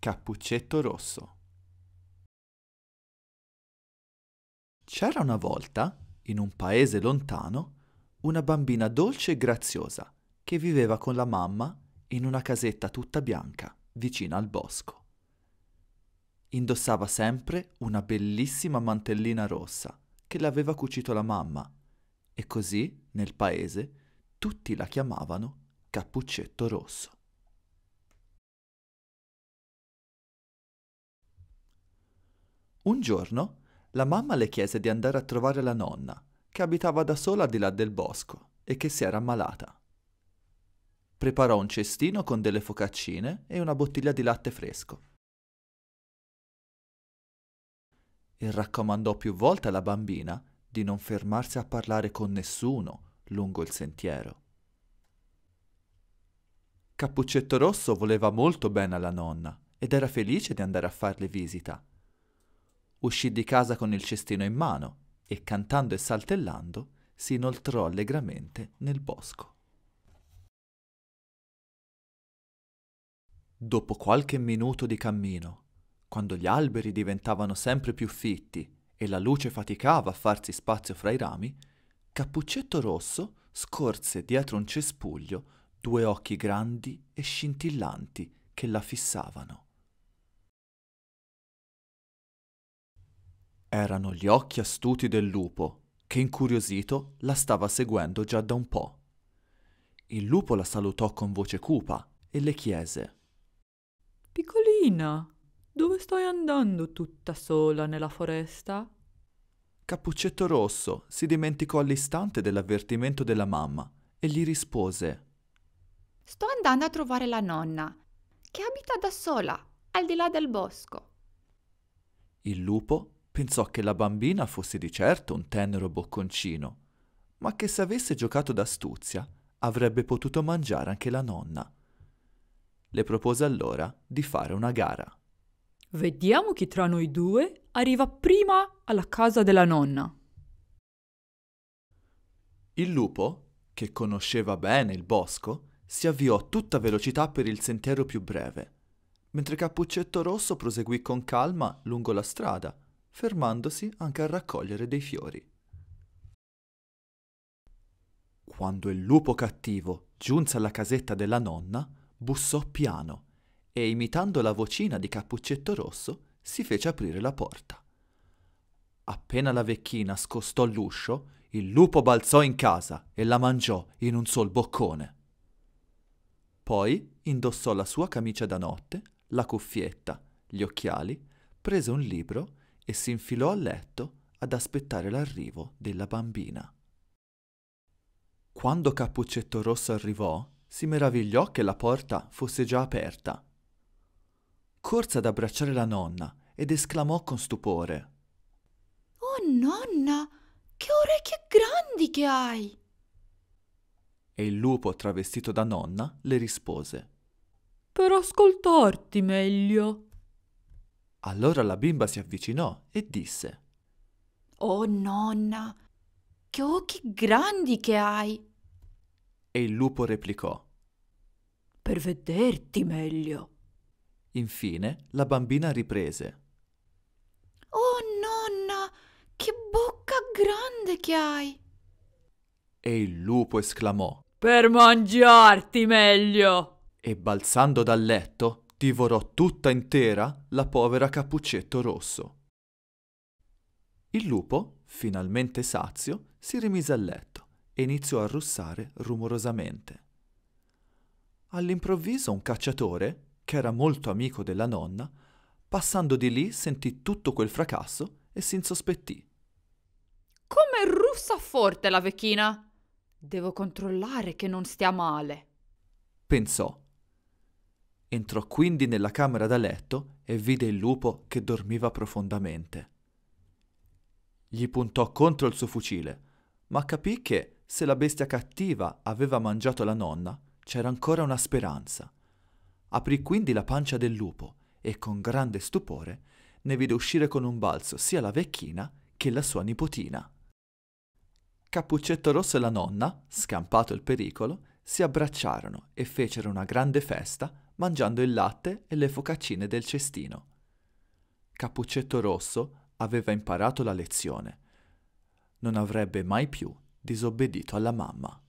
Cappuccetto Rosso. C'era una volta, in un paese lontano, una bambina dolce e graziosa che viveva con la mamma in una casetta tutta bianca vicino al bosco. Indossava sempre una bellissima mantellina rossa che l'aveva cucito la mamma e così, nel paese, tutti la chiamavano Cappuccetto Rosso. Un giorno la mamma le chiese di andare a trovare la nonna, che abitava da sola di là del bosco e che si era ammalata. Preparò un cestino con delle focaccine e una bottiglia di latte fresco. E raccomandò più volte alla bambina di non fermarsi a parlare con nessuno lungo il sentiero. Cappuccetto Rosso voleva molto bene alla nonna ed era felice di andare a farle visita uscì di casa con il cestino in mano e cantando e saltellando si inoltrò allegramente nel bosco. Dopo qualche minuto di cammino, quando gli alberi diventavano sempre più fitti e la luce faticava a farsi spazio fra i rami, Cappuccetto Rosso scorse dietro un cespuglio due occhi grandi e scintillanti che la fissavano. Erano gli occhi astuti del lupo, che incuriosito la stava seguendo già da un po'. Il lupo la salutò con voce cupa e le chiese Piccolina, dove stai andando tutta sola nella foresta? Cappuccetto Rosso si dimenticò all'istante dell'avvertimento della mamma e gli rispose Sto andando a trovare la nonna, che abita da sola, al di là del bosco. Il lupo Pensò che la bambina fosse di certo un tenero bocconcino, ma che se avesse giocato d'astuzia avrebbe potuto mangiare anche la nonna. Le propose allora di fare una gara. Vediamo chi tra noi due arriva prima alla casa della nonna. Il lupo, che conosceva bene il bosco, si avviò a tutta velocità per il sentiero più breve, mentre Cappuccetto Rosso proseguì con calma lungo la strada, fermandosi anche a raccogliere dei fiori. Quando il lupo cattivo giunse alla casetta della nonna, bussò piano e, imitando la vocina di Cappuccetto Rosso, si fece aprire la porta. Appena la vecchina scostò l'uscio, il lupo balzò in casa e la mangiò in un sol boccone. Poi indossò la sua camicia da notte, la cuffietta, gli occhiali, prese un libro e e si infilò a letto ad aspettare l'arrivo della bambina. Quando Cappuccetto Rosso arrivò, si meravigliò che la porta fosse già aperta. Corse ad abbracciare la nonna ed esclamò con stupore. Oh nonna, che orecchie grandi che hai! E il lupo travestito da nonna le rispose. Per ascoltarti meglio. Allora la bimba si avvicinò e disse Oh nonna, che occhi grandi che hai! E il lupo replicò Per vederti meglio. Infine la bambina riprese Oh nonna, che bocca grande che hai! E il lupo esclamò Per mangiarti meglio! E balzando dal letto divorò tutta intera la povera Cappuccetto Rosso. Il lupo, finalmente sazio, si rimise a letto e iniziò a russare rumorosamente. All'improvviso un cacciatore, che era molto amico della nonna, passando di lì sentì tutto quel fracasso e si insospettì. Come russa forte la vecchina! Devo controllare che non stia male. Pensò Entrò quindi nella camera da letto e vide il lupo che dormiva profondamente. Gli puntò contro il suo fucile, ma capì che, se la bestia cattiva aveva mangiato la nonna, c'era ancora una speranza. Aprì quindi la pancia del lupo e, con grande stupore, ne vide uscire con un balzo sia la vecchina che la sua nipotina. Cappuccetto Rosso e la nonna, scampato il pericolo, si abbracciarono e fecero una grande festa mangiando il latte e le focaccine del cestino. Cappuccetto Rosso aveva imparato la lezione. Non avrebbe mai più disobbedito alla mamma.